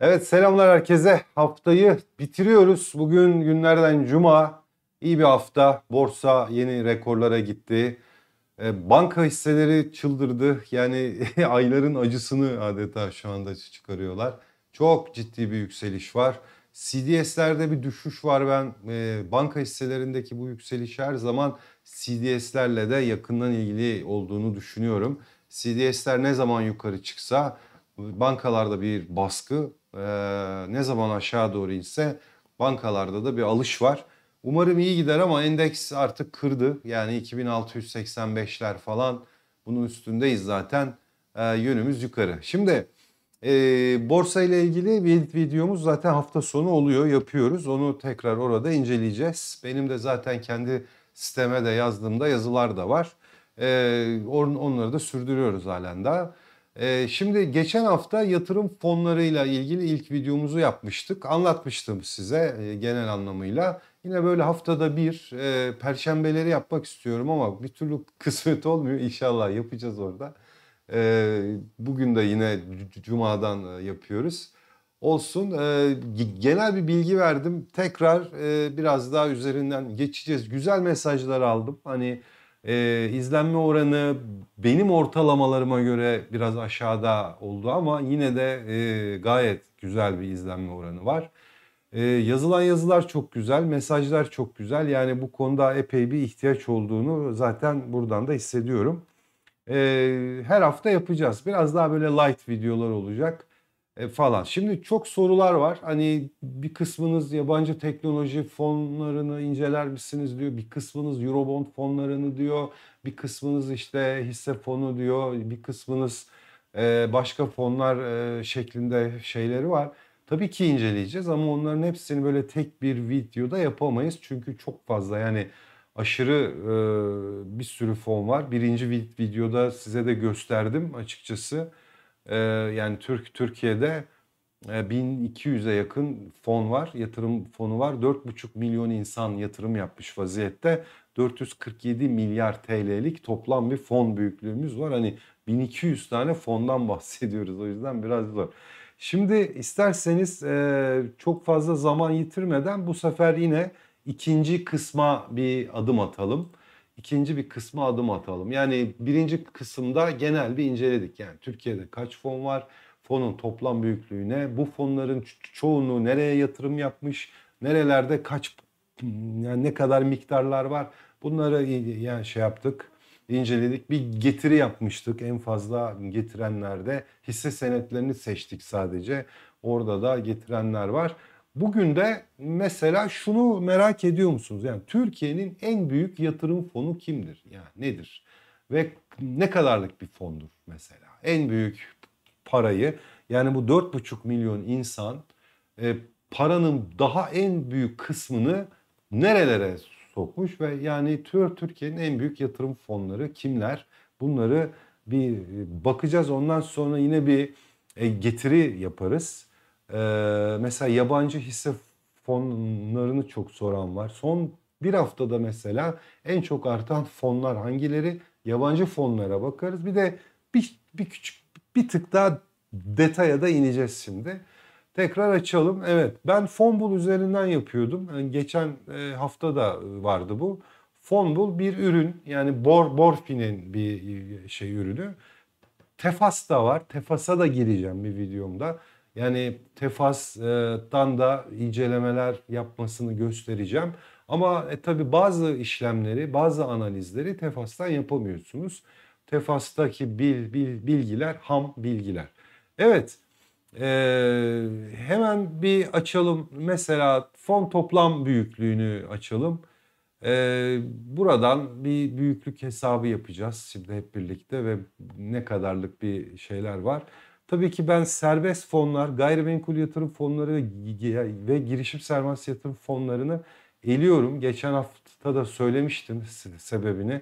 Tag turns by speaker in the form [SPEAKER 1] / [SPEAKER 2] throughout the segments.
[SPEAKER 1] Evet selamlar herkese. Haftayı bitiriyoruz. Bugün günlerden cuma. İyi bir hafta. Borsa yeni rekorlara gitti. E, banka hisseleri çıldırdı. Yani ayların acısını adeta şu anda çıkarıyorlar. Çok ciddi bir yükseliş var. CDS'lerde bir düşüş var. Ben e, banka hisselerindeki bu yükseliş her zaman CDS'lerle de yakından ilgili olduğunu düşünüyorum. CDS'ler ne zaman yukarı çıksa bankalarda bir baskı ee, ne zaman aşağı doğru inse bankalarda da bir alış var. Umarım iyi gider ama endeks artık kırdı. Yani 2685'ler falan bunun üstündeyiz zaten. E, yönümüz yukarı. Şimdi e, borsa ile ilgili bir videomuz zaten hafta sonu oluyor yapıyoruz. Onu tekrar orada inceleyeceğiz. Benim de zaten kendi sisteme de yazdığımda yazılar da var. E, on, onları da sürdürüyoruz halen daha. Ee, şimdi geçen hafta yatırım fonlarıyla ilgili ilk videomuzu yapmıştık. Anlatmıştım size e, genel anlamıyla. Yine böyle haftada bir e, perşembeleri yapmak istiyorum ama bir türlü kısmet olmuyor. İnşallah yapacağız orada. Ee, bugün de yine cumadan e, yapıyoruz. Olsun genel bir bilgi verdim. Tekrar biraz daha üzerinden geçeceğiz. Güzel mesajlar aldım. Hani e, izlenme oranı benim ortalamalarıma göre biraz aşağıda oldu ama yine de e, gayet güzel bir izlenme oranı var. E, yazılan yazılar çok güzel, mesajlar çok güzel. Yani bu konuda epey bir ihtiyaç olduğunu zaten buradan da hissediyorum. E, her hafta yapacağız. Biraz daha böyle light videolar olacak. E, falan. Şimdi çok sorular var. Hani bir kısmınız yabancı teknoloji fonlarını inceler misiniz diyor. Bir kısmınız Eurobond fonlarını diyor. Bir kısmınız işte hisse fonu diyor. Bir kısmınız e, başka fonlar e, şeklinde şeyleri var. Tabii ki inceleyeceğiz ama onların hepsini böyle tek bir videoda yapamayız. Çünkü çok fazla yani aşırı bir sürü fon var. Birinci videoda size de gösterdim açıkçası e, yani Türk Türkiye'de 1200'e yakın fon var, yatırım fonu var. 4,5 milyon insan yatırım yapmış vaziyette. 447 milyar TL'lik toplam bir fon büyüklüğümüz var. Hani 1200 tane fondan bahsediyoruz o yüzden biraz zor. Şimdi isterseniz e, çok fazla zaman yitirmeden bu sefer yine ikinci kısma bir adım atalım ikinci bir kısma adım atalım. Yani birinci kısımda genel bir inceledik. Yani Türkiye'de kaç fon var? Fonun toplam büyüklüğüne, bu fonların çoğunu nereye yatırım yapmış, nerelerde kaç yani ne kadar miktarlar var? Bunları yani şey yaptık, inceledik. Bir getiri yapmıştık en fazla getirenlerde. Hisse senetlerini seçtik sadece. Orada da getirenler var. Bugün de mesela şunu merak ediyor musunuz? Yani Türkiye'nin en büyük yatırım fonu kimdir? Yani nedir? Ve ne kadarlık bir fondur mesela? En büyük parayı yani bu 4,5 milyon insan e, paranın daha en büyük kısmını nerelere sokmuş ve yani tür Türkiye'nin en büyük yatırım fonları kimler? Bunları bir bakacağız ondan sonra yine bir e, getiri yaparız. Ee, mesela yabancı hisse fonlarını çok soran var. Son bir haftada mesela en çok artan fonlar hangileri? Yabancı fonlara bakarız. Bir de bir, bir küçük bir tık daha detaya da ineceğiz şimdi. Tekrar açalım. Evet ben Fonbul üzerinden yapıyordum. Yani ee, geçen e, hafta da vardı bu. Fonbul bir ürün yani Bor Borfi'nin bir e, şey ürünü. Tefas da var. Tefas'a da gireceğim bir videomda. Yani Tefas'tan da incelemeler yapmasını göstereceğim. Ama e, tabii bazı işlemleri, bazı analizleri Tefas'tan yapamıyorsunuz. Tefas'taki bil, bil, bilgiler ham bilgiler. Evet, e, hemen bir açalım. Mesela fon toplam büyüklüğünü açalım. E, buradan bir büyüklük hesabı yapacağız şimdi hep birlikte ve ne kadarlık bir şeyler var. Tabii ki ben serbest fonlar, gayrimenkul yatırım fonları ve girişim sermayesi yatırım fonlarını eliyorum. Geçen hafta da söylemiştim sebebini.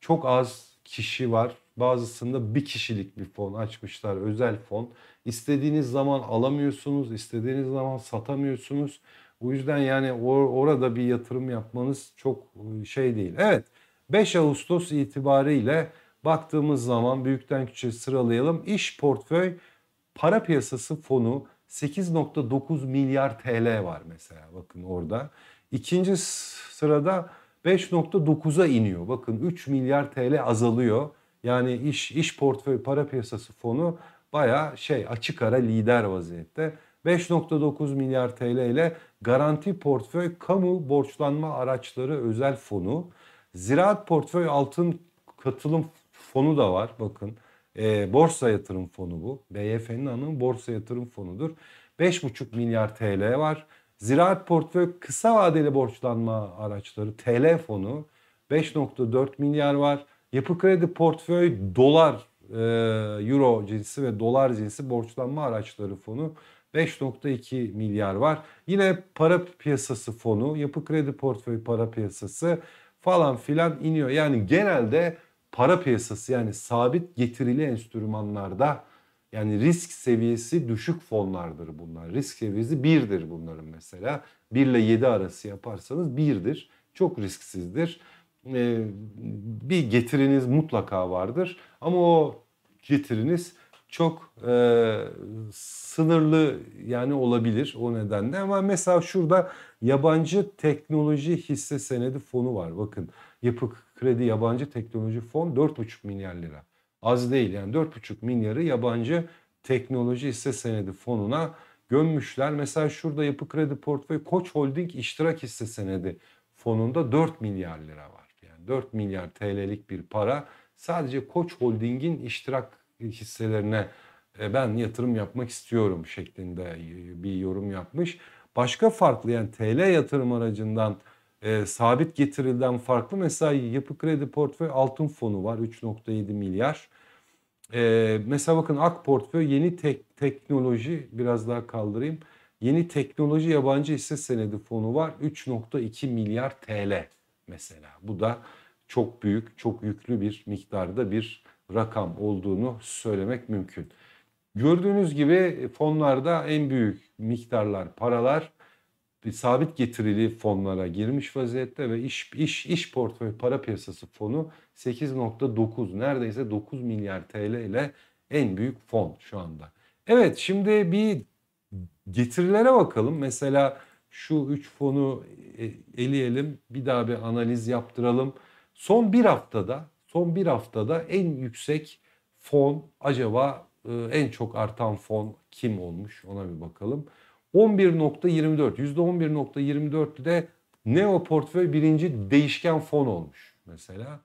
[SPEAKER 1] Çok az kişi var. Bazısında bir kişilik bir fon açmışlar, özel fon. İstediğiniz zaman alamıyorsunuz, istediğiniz zaman satamıyorsunuz. O yüzden yani or orada bir yatırım yapmanız çok ıı, şey değil. Evet, 5 Ağustos itibariyle baktığımız zaman büyükten küçüğe sıralayalım. İş portföy Para piyasası fonu 8.9 milyar TL var mesela bakın orada. İkinci sırada 5.9'a iniyor. Bakın 3 milyar TL azalıyor. Yani iş iş portföy para piyasası fonu baya şey açık ara lider vaziyette. 5.9 milyar TL ile garanti portföy kamu borçlanma araçları özel fonu, ziraat portföy altın katılım fonu da var bakın e, borsa yatırım fonu bu. BYF'nin anı borsa yatırım fonudur. 5,5 milyar TL var. Ziraat portföy kısa vadeli borçlanma araçları TL fonu 5.4 milyar var. Yapı kredi portföy dolar, e, euro cinsi ve dolar cinsi borçlanma araçları fonu 5.2 milyar var. Yine para piyasası fonu, yapı kredi portföy para piyasası falan filan iniyor. Yani genelde para piyasası yani sabit getirili enstrümanlarda yani risk seviyesi düşük fonlardır bunlar. Risk seviyesi birdir bunların mesela. 1 ile 7 arası yaparsanız birdir. Çok risksizdir. Ee, bir getiriniz mutlaka vardır. Ama o getiriniz çok e, sınırlı yani olabilir o nedenle. Ama mesela şurada yabancı teknoloji hisse senedi fonu var. Bakın yapı kredi yabancı teknoloji fon 4,5 milyar lira. Az değil yani 4,5 milyarı yabancı teknoloji hisse senedi fonuna gömmüşler. Mesela şurada yapı kredi portföyü Koç Holding iştirak hisse senedi fonunda 4 milyar lira var. Yani 4 milyar TL'lik bir para sadece Koç Holding'in iştirak hisselerine e, ben yatırım yapmak istiyorum şeklinde bir yorum yapmış. Başka farklı yani TL yatırım aracından e, sabit getirilden farklı. Mesela yapı kredi portföy altın fonu var 3.7 milyar. E, mesela bakın AK portföy yeni tek, teknoloji biraz daha kaldırayım. Yeni teknoloji yabancı hisse senedi fonu var 3.2 milyar TL mesela. Bu da çok büyük, çok yüklü bir miktarda bir rakam olduğunu söylemek mümkün. Gördüğünüz gibi fonlarda en büyük miktarlar, paralar sabit getirili fonlara girmiş vaziyette ve iş iş iş portföy para piyasası fonu 8.9 neredeyse 9 milyar TL ile en büyük fon şu anda. Evet şimdi bir getirilere bakalım. Mesela şu 3 fonu e, eleyelim, bir daha bir analiz yaptıralım. Son bir haftada, son bir haftada en yüksek fon acaba e, en çok artan fon kim olmuş ona bir bakalım. 11.24 %11.24'de Neo portföy birinci değişken fon olmuş mesela.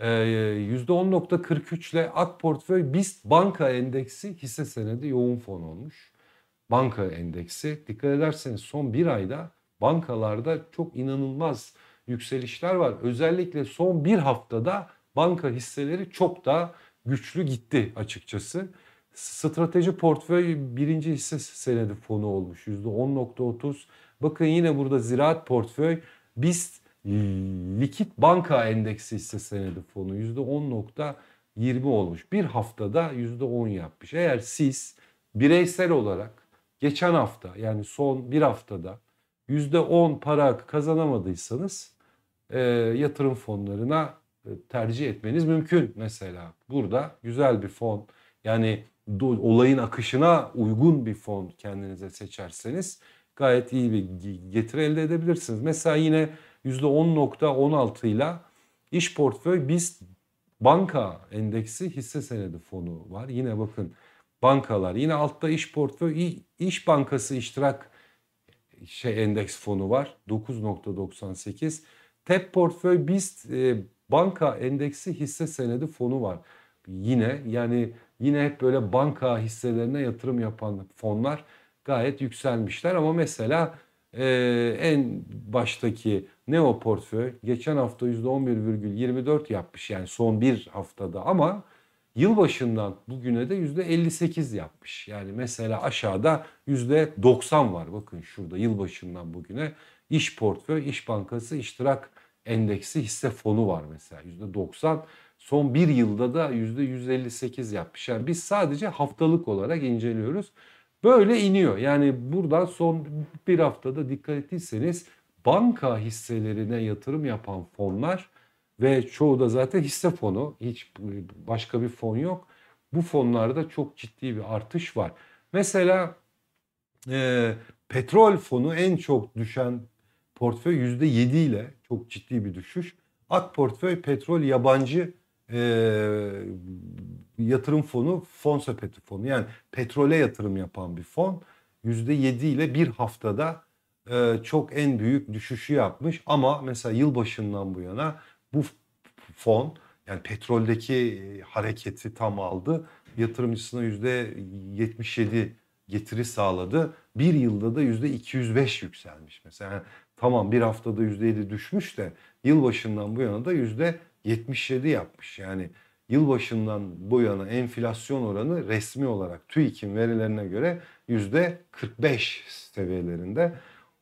[SPEAKER 1] Ee, %10.43 ile AK portföy BIST banka endeksi hisse senedi yoğun fon olmuş. Banka endeksi dikkat ederseniz son bir ayda bankalarda çok inanılmaz yükselişler var. Özellikle son bir haftada banka hisseleri çok daha güçlü gitti açıkçası. Strateji portföy birinci hisse senedi fonu olmuş %10.30. Bakın yine burada ziraat portföy BIST likit banka endeksi hisse senedi fonu %10.20 olmuş. Bir haftada %10 yapmış. Eğer siz bireysel olarak geçen hafta yani son bir haftada %10 para kazanamadıysanız e, yatırım fonlarına e, tercih etmeniz mümkün mesela. Burada güzel bir fon yani olayın akışına uygun bir fon kendinize seçerseniz gayet iyi bir getiri elde edebilirsiniz. Mesela yine %10.16 ile iş portföy biz banka endeksi hisse senedi fonu var. Yine bakın bankalar yine altta iş portföy iş bankası iştirak şey endeks fonu var 9.98. TEP portföy BIST e, banka endeksi hisse senedi fonu var. Yine yani Yine hep böyle banka hisselerine yatırım yapan fonlar gayet yükselmişler. Ama mesela e, en baştaki Neo portföy geçen hafta %11,24 yapmış yani son bir haftada ama yılbaşından bugüne de %58 yapmış. Yani mesela aşağıda %90 var bakın şurada yılbaşından bugüne iş portföy, iş bankası, iştirak endeksi hisse fonu var mesela %90. Son bir yılda da %158 yapmış. Yani biz sadece haftalık olarak inceliyoruz. Böyle iniyor. Yani buradan son bir haftada dikkat ettiyseniz banka hisselerine yatırım yapan fonlar ve çoğu da zaten hisse fonu. Hiç başka bir fon yok. Bu fonlarda çok ciddi bir artış var. Mesela e, petrol fonu en çok düşen portföy yüzde yedi ile çok ciddi bir düşüş. Ak portföy petrol yabancı e, yatırım fonu fon sepeti fonu yani petrole yatırım yapan bir fon yüzde yedi ile bir haftada e, çok en büyük düşüşü yapmış ama mesela yılbaşından bu yana bu fon yani petroldeki e, hareketi tam aldı yatırımcısına yüzde 77 getiri sağladı. Bir yılda da yüzde 205 yükselmiş mesela. Yani tamam bir haftada %7 düşmüş de yılbaşından bu yana da %77 yapmış. Yani yılbaşından bu yana enflasyon oranı resmi olarak TÜİK'in verilerine göre %45 seviyelerinde.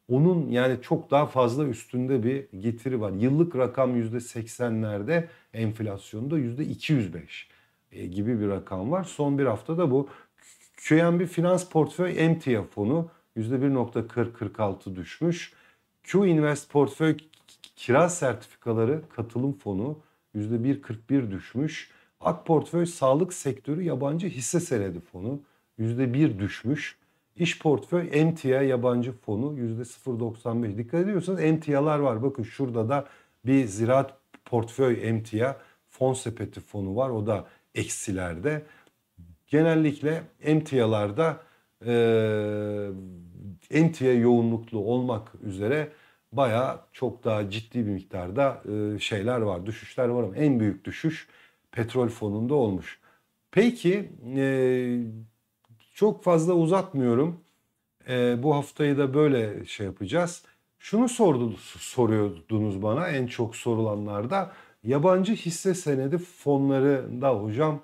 [SPEAKER 1] Onun yani çok daha fazla üstünde bir getiri var. Yıllık rakam %80'lerde enflasyonda %205 e, gibi bir rakam var. Son bir haftada bu QNB Finans Portföy MTF fonu %1.40-46 düşmüş. Q Invest portföy kira sertifikaları katılım fonu %1.41 düşmüş. Ak portföy sağlık sektörü yabancı hisse senedi fonu %1 düşmüş. İş portföy emtia yabancı fonu %0.95. Dikkat ediyorsanız emtialar var. Bakın şurada da bir ziraat portföy emtia fon sepeti fonu var. O da eksilerde. Genellikle emtialarda e, entiye yoğunluklu olmak üzere baya çok daha ciddi bir miktarda e, şeyler var, düşüşler var ama en büyük düşüş petrol fonunda olmuş. Peki e, çok fazla uzatmıyorum. E, bu haftayı da böyle şey yapacağız. Şunu sordu, soruyordunuz bana en çok sorulanlarda. Yabancı hisse senedi fonlarında hocam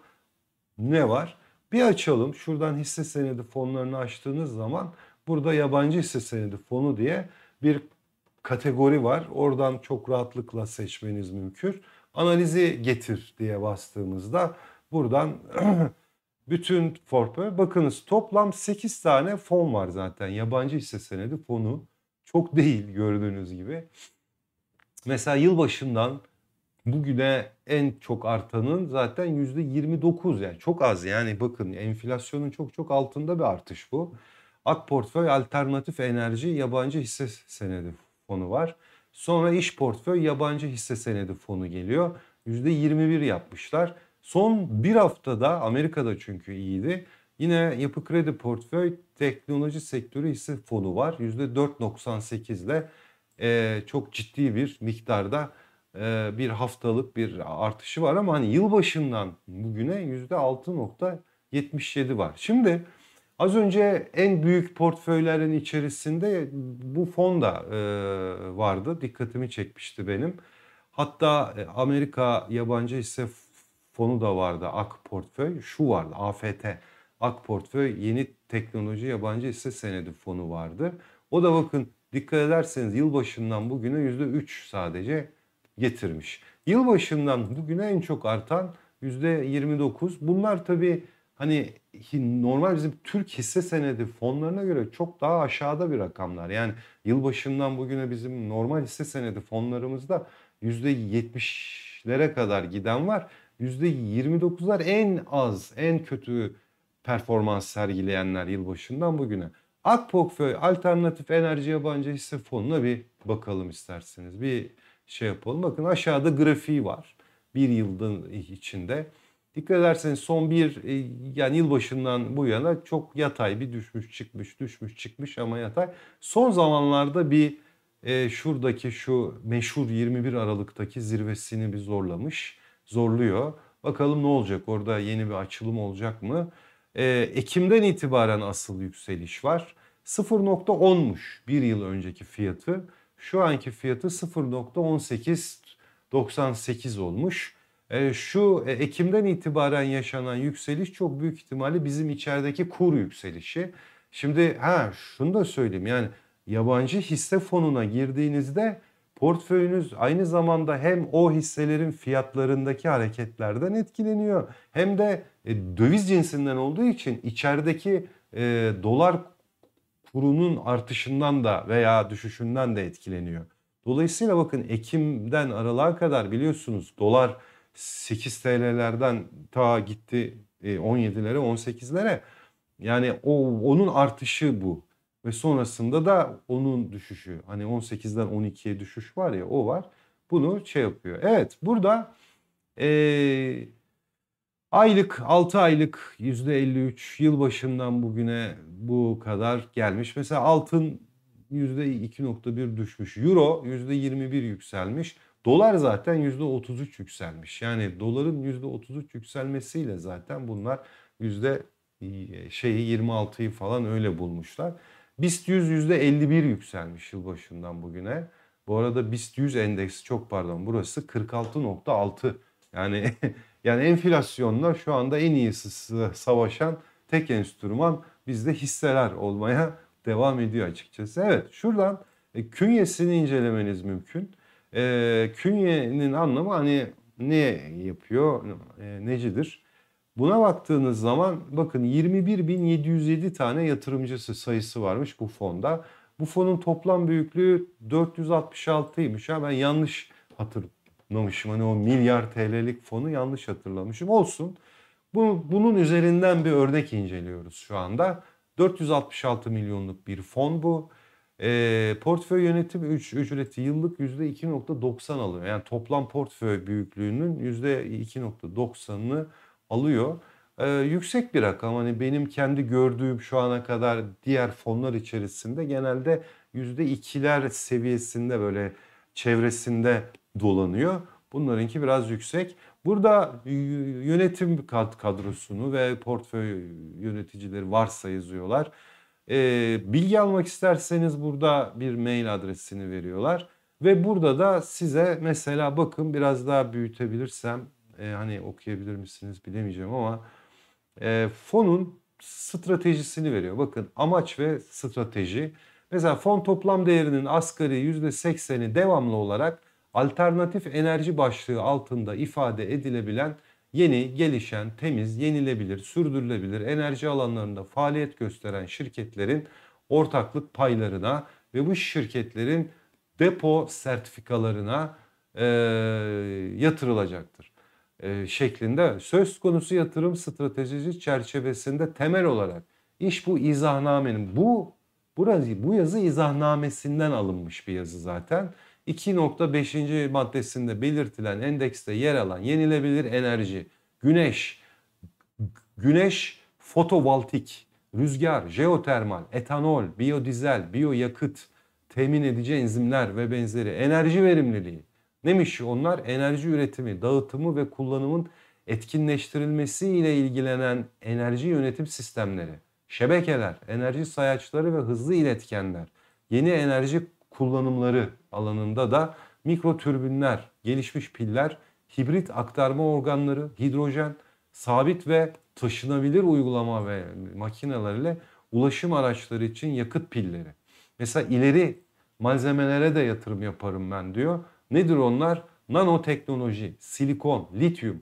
[SPEAKER 1] ne var? Bir açalım. Şuradan hisse senedi fonlarını açtığınız zaman Burada yabancı hisse senedi fonu diye bir kategori var. Oradan çok rahatlıkla seçmeniz mümkün. Analizi getir diye bastığımızda buradan bütün forpe bakınız toplam 8 tane fon var zaten. Yabancı hisse senedi fonu çok değil gördüğünüz gibi. Mesela yılbaşından bugüne en çok artanın zaten %29 yani çok az yani bakın enflasyonun çok çok altında bir artış bu. Ak portföy alternatif enerji yabancı hisse senedi fonu var. Sonra iş portföy yabancı hisse senedi fonu geliyor. %21 yapmışlar. Son bir haftada Amerika'da çünkü iyiydi. Yine yapı kredi portföy teknoloji sektörü hisse fonu var. %4.98 ile e, çok ciddi bir miktarda e, bir haftalık bir artışı var. Ama hani yılbaşından bugüne %6.77 var. Şimdi Az önce en büyük portföylerin içerisinde bu fon da e, vardı. Dikkatimi çekmişti benim. Hatta e, Amerika yabancı hisse fonu da vardı. AK portföy şu vardı. AFT. AK portföy yeni teknoloji yabancı hisse senedi fonu vardı. O da bakın dikkat ederseniz yılbaşından bugüne yüzde üç sadece getirmiş. Yılbaşından bugüne en çok artan yüzde yirmi dokuz. Bunlar tabii hani normal bizim Türk hisse senedi fonlarına göre çok daha aşağıda bir rakamlar. Yani yılbaşından bugüne bizim normal hisse senedi fonlarımızda %70'lere kadar giden var. %29'lar en az, en kötü performans sergileyenler yılbaşından bugüne. Akportföy Alternatif Enerji Yabancı Hisse Fonu'na bir bakalım isterseniz. Bir şey yapalım. Bakın aşağıda grafiği var. Bir yılın içinde Dikkat ederseniz son bir e, yani yılbaşından bu yana çok yatay bir düşmüş çıkmış düşmüş çıkmış ama yatay. Son zamanlarda bir e, şuradaki şu meşhur 21 Aralık'taki zirvesini bir zorlamış zorluyor. Bakalım ne olacak orada yeni bir açılım olacak mı? E, Ekim'den itibaren asıl yükseliş var. 0.10'muş bir yıl önceki fiyatı. Şu anki fiyatı 0.1898 olmuş. E, şu e, Ekim'den itibaren yaşanan yükseliş çok büyük ihtimalle bizim içerideki kur yükselişi. Şimdi ha şunu da söyleyeyim yani yabancı hisse fonuna girdiğinizde portföyünüz aynı zamanda hem o hisselerin fiyatlarındaki hareketlerden etkileniyor hem de e, döviz cinsinden olduğu için içerideki e, dolar kurunun artışından da veya düşüşünden de etkileniyor. Dolayısıyla bakın Ekim'den aralığa kadar biliyorsunuz dolar 8 TL'lerden ta gitti 17'lere e, 18'lere. Yani o onun artışı bu. Ve sonrasında da onun düşüşü. Hani 18'den 12'ye düşüş var ya o var. Bunu şey yapıyor. Evet burada e, aylık 6 aylık %53 yıl başından bugüne bu kadar gelmiş. Mesela altın %2.1 düşmüş. Euro %21 yükselmiş. Dolar zaten %33 yükselmiş. Yani doların %33 yükselmesiyle zaten bunlar yüzde e, şeyi 26'yı falan öyle bulmuşlar. BIST 100 %51 yükselmiş yılbaşından bugüne. Bu arada BIST 100 endeksi çok pardon burası 46.6. Yani yani enflasyonla şu anda en iyisi savaşan tek enstrüman bizde hisseler olmaya devam ediyor açıkçası. Evet şuradan e, künyesini incelemeniz mümkün. E, künyenin anlamı hani ne yapıyor, e, necidir? Buna baktığınız zaman bakın 21.707 tane yatırımcısı sayısı varmış bu fonda. Bu fonun toplam büyüklüğü 466'ymış. Ha ben yanlış hatırlamışım. Hani o milyar TL'lik fonu yanlış hatırlamışım. Olsun. Bunu, bunun üzerinden bir örnek inceliyoruz şu anda. 466 milyonluk bir fon bu. E, portföy yönetimi 3 ücreti yıllık %2.90 alıyor. Yani toplam portföy büyüklüğünün %2.90'ını alıyor. E, yüksek bir rakam hani benim kendi gördüğüm şu ana kadar diğer fonlar içerisinde genelde %2'ler seviyesinde böyle çevresinde dolanıyor. Bunlarınki biraz yüksek. Burada yönetim kadrosunu ve portföy yöneticileri varsa yazıyorlar. E, bilgi almak isterseniz burada bir mail adresini veriyorlar. Ve burada da size mesela bakın biraz daha büyütebilirsem e, hani okuyabilir misiniz bilemeyeceğim ama e, fonun stratejisini veriyor. Bakın amaç ve strateji. Mesela fon toplam değerinin asgari %80'i devamlı olarak alternatif enerji başlığı altında ifade edilebilen yeni, gelişen, temiz, yenilebilir, sürdürülebilir enerji alanlarında faaliyet gösteren şirketlerin ortaklık paylarına ve bu şirketlerin depo sertifikalarına e, yatırılacaktır e, şeklinde söz konusu yatırım stratejisi çerçevesinde temel olarak iş bu izahnamenin bu burası bu yazı izahnamesinden alınmış bir yazı zaten. 2.5. maddesinde belirtilen endekste yer alan yenilebilir enerji, güneş, güneş fotovoltik, rüzgar, jeotermal, etanol, biyodizel, biyoyakıt, temin edici enzimler ve benzeri enerji verimliliği. Neymiş onlar? Enerji üretimi, dağıtımı ve kullanımın etkinleştirilmesi ile ilgilenen enerji yönetim sistemleri, şebekeler, enerji sayaçları ve hızlı iletkenler, yeni enerji kullanımları alanında da mikro türbinler, gelişmiş piller, hibrit aktarma organları, hidrojen, sabit ve taşınabilir uygulama ve makinelerle ulaşım araçları için yakıt pilleri. Mesela ileri malzemelere de yatırım yaparım ben diyor. Nedir onlar? Nanoteknoloji, silikon, lityum,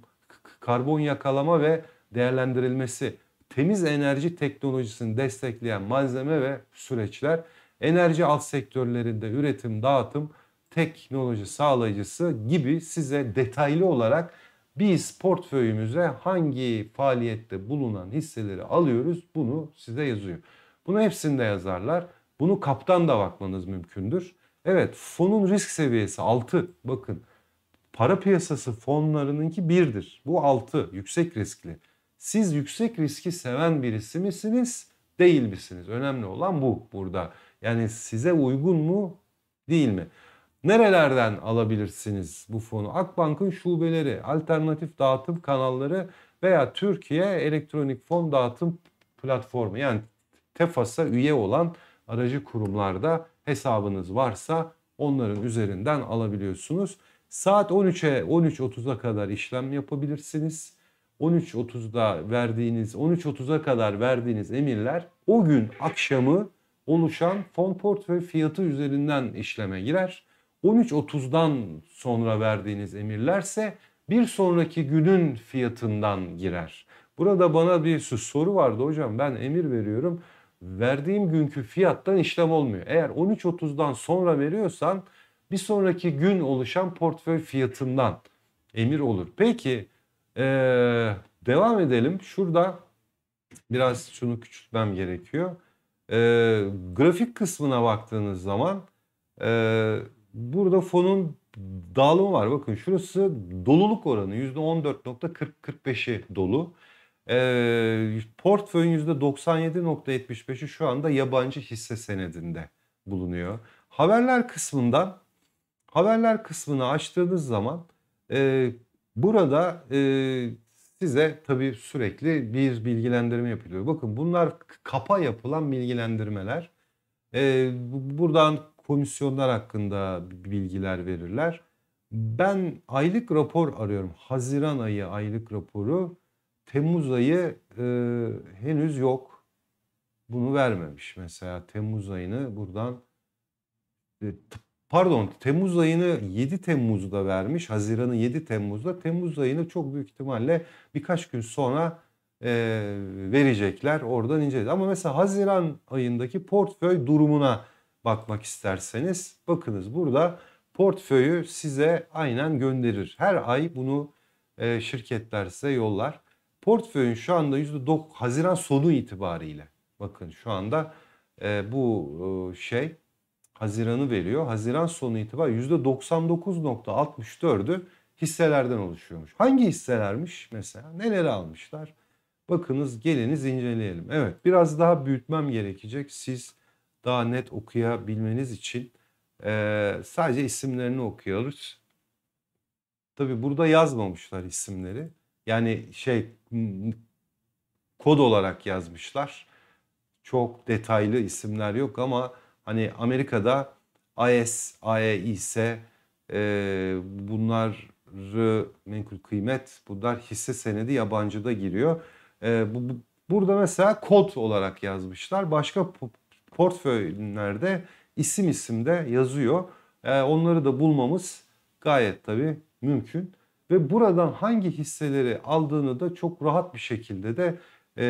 [SPEAKER 1] karbon yakalama ve değerlendirilmesi, temiz enerji teknolojisini destekleyen malzeme ve süreçler enerji alt sektörlerinde üretim, dağıtım, teknoloji sağlayıcısı gibi size detaylı olarak biz portföyümüze hangi faaliyette bulunan hisseleri alıyoruz bunu size yazıyor. Bunu hepsinde yazarlar. Bunu kaptan da bakmanız mümkündür. Evet fonun risk seviyesi 6. Bakın para piyasası fonlarınınki 1'dir. Bu 6 yüksek riskli. Siz yüksek riski seven birisi misiniz değil misiniz? Önemli olan bu burada. Yani size uygun mu değil mi? Nerelerden alabilirsiniz bu fonu? Akbank'ın şubeleri, alternatif dağıtım kanalları veya Türkiye elektronik fon dağıtım platformu yani TEFAS'a üye olan aracı kurumlarda hesabınız varsa onların üzerinden alabiliyorsunuz. Saat 13'e 13.30'a kadar işlem yapabilirsiniz. 13.30'da verdiğiniz 13.30'a kadar verdiğiniz emirler o gün akşamı oluşan fon portföy fiyatı üzerinden işleme girer. 13.30'dan sonra verdiğiniz emirlerse bir sonraki günün fiyatından girer. Burada bana bir soru vardı hocam ben emir veriyorum. Verdiğim günkü fiyattan işlem olmuyor. Eğer 13.30'dan sonra veriyorsan bir sonraki gün oluşan portföy fiyatından emir olur. Peki ee, devam edelim. Şurada biraz şunu küçültmem gerekiyor. E, grafik kısmına baktığınız zaman e, burada fonun dağılımı var. Bakın şurası doluluk oranı %14.40-45'i dolu. E, portföyün %97.75'i şu anda yabancı hisse senedinde bulunuyor. Haberler kısmından haberler kısmını açtığınız zaman e, burada e, size tabii sürekli bir bilgilendirme yapılıyor. Bakın bunlar kapa yapılan bilgilendirmeler. Ee, buradan komisyonlar hakkında bilgiler verirler. Ben aylık rapor arıyorum. Haziran ayı aylık raporu. Temmuz ayı e, henüz yok. Bunu vermemiş. Mesela Temmuz ayını buradan e, pardon Temmuz ayını 7 Temmuz'da vermiş. Haziran'ı 7 Temmuz'da. Temmuz ayını çok büyük ihtimalle birkaç gün sonra e, verecekler. Oradan inceleyeceğiz. Ama mesela Haziran ayındaki portföy durumuna bakmak isterseniz bakınız burada portföyü size aynen gönderir. Her ay bunu e, şirketler size yollar. Portföyün şu anda %9 Haziran sonu itibariyle bakın şu anda e, bu e, şey Haziran'ı veriyor. Haziran sonu itibariyle %99.64'ü hisselerden oluşuyormuş. Hangi hisselermiş mesela? Neleri almışlar? Bakınız geliniz inceleyelim. Evet biraz daha büyütmem gerekecek. Siz daha net okuyabilmeniz için e, sadece isimlerini okuyoruz. Tabi burada yazmamışlar isimleri. Yani şey kod olarak yazmışlar. Çok detaylı isimler yok ama Hani Amerika'da AES, ise e, bunları menkul kıymet, bunlar hisse senedi yabancıda giriyor. E, bu, bu, burada mesela kod olarak yazmışlar. Başka portföylerde isim isim de yazıyor. E, onları da bulmamız gayet tabii mümkün. Ve buradan hangi hisseleri aldığını da çok rahat bir şekilde de e,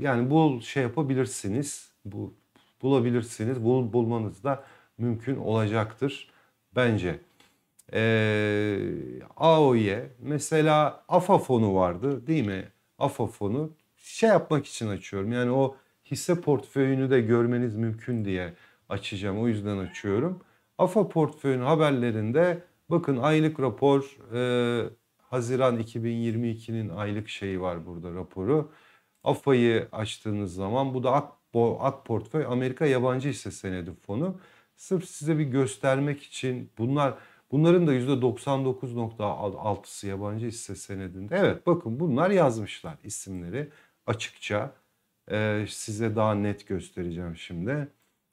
[SPEAKER 1] yani bu şey yapabilirsiniz. Bu bulabilirsiniz. Bul, bulmanız da mümkün olacaktır bence. Ee, AO'ye mesela AFA fonu vardı değil mi? AFA fonu şey yapmak için açıyorum. Yani o hisse portföyünü de görmeniz mümkün diye açacağım. O yüzden açıyorum. AFA portföyün haberlerinde bakın aylık rapor e, Haziran 2022'nin aylık şeyi var burada raporu. AFA'yı açtığınız zaman bu da AK bu AK Portföy Amerika Yabancı Hisse Senedi Fonu. Sırf size bir göstermek için bunlar bunların da %99.6'sı yabancı hisse senedinde. Evet bakın bunlar yazmışlar isimleri açıkça ee, size daha net göstereceğim şimdi.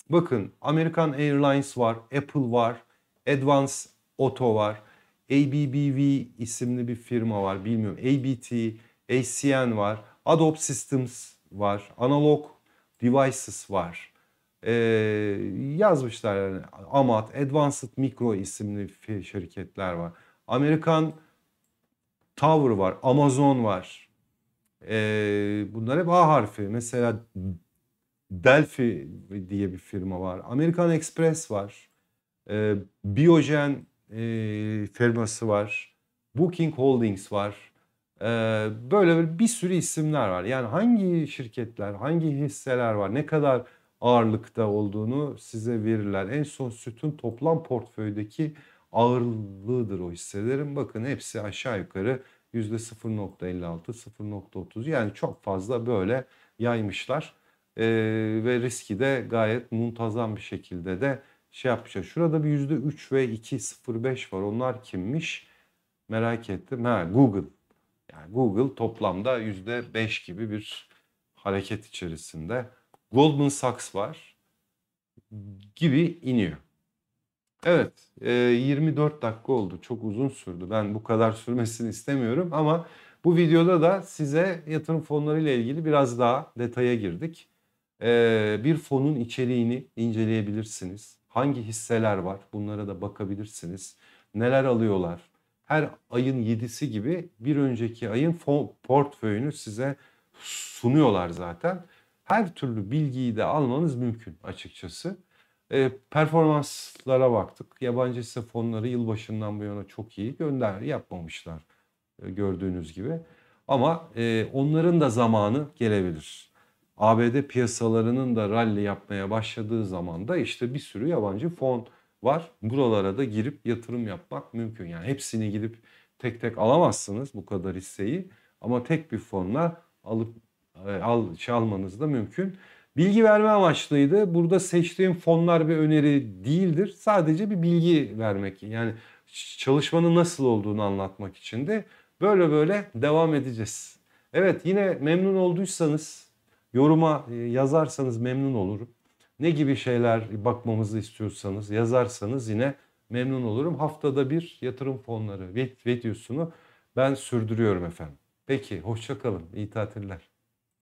[SPEAKER 1] Bakın American Airlines var, Apple var, Advance Auto var, ABBV isimli bir firma var bilmiyorum. ABT, ACN var, Adobe Systems var, Analog Devices var. Ee, yazmışlar yani Amat, Advanced Micro isimli şirketler var. Amerikan Tower var, Amazon var. Ee, bunlar hep A harfi. Mesela Delphi diye bir firma var. American Express var. Ee, Biogen e, firması var. Booking Holdings var böyle bir sürü isimler var. Yani hangi şirketler, hangi hisseler var, ne kadar ağırlıkta olduğunu size verirler. En son sütün toplam portföydeki ağırlığıdır o hisselerin. Bakın hepsi aşağı yukarı %0.56, 0.30 yani çok fazla böyle yaymışlar. Ee, ve riski de gayet muntazam bir şekilde de şey yapacağız. Şurada bir %3 ve 2.05 var. Onlar kimmiş? Merak ettim. Ha Google. Yani Google toplamda yüzde beş gibi bir hareket içerisinde. Goldman Sachs var gibi iniyor. Evet 24 e, dakika oldu çok uzun sürdü ben bu kadar sürmesini istemiyorum ama bu videoda da size yatırım fonları ile ilgili biraz daha detaya girdik. E, bir fonun içeriğini inceleyebilirsiniz. Hangi hisseler var bunlara da bakabilirsiniz. Neler alıyorlar, her ayın 7'si gibi bir önceki ayın portföyünü size sunuyorlar zaten. Her türlü bilgiyi de almanız mümkün açıkçası. E, performanslara baktık. Yabancı hisse fonları yılbaşından bu yana çok iyi gönder yapmamışlar e, gördüğünüz gibi. Ama e, onların da zamanı gelebilir. ABD piyasalarının da rally yapmaya başladığı zaman da işte bir sürü yabancı fon var. Buralara da girip yatırım yapmak mümkün. Yani hepsini gidip tek tek alamazsınız bu kadar hisseyi ama tek bir fonla alıp e, al çalmanız şey da mümkün. Bilgi verme amaçlıydı. Burada seçtiğim fonlar bir öneri değildir. Sadece bir bilgi vermek. Yani çalışmanın nasıl olduğunu anlatmak için de böyle böyle devam edeceğiz. Evet yine memnun olduysanız yoruma e, yazarsanız memnun olurum ne gibi şeyler bakmamızı istiyorsanız yazarsanız yine memnun olurum. Haftada bir yatırım fonları videosunu ben sürdürüyorum efendim. Peki hoşçakalın iyi tatiller.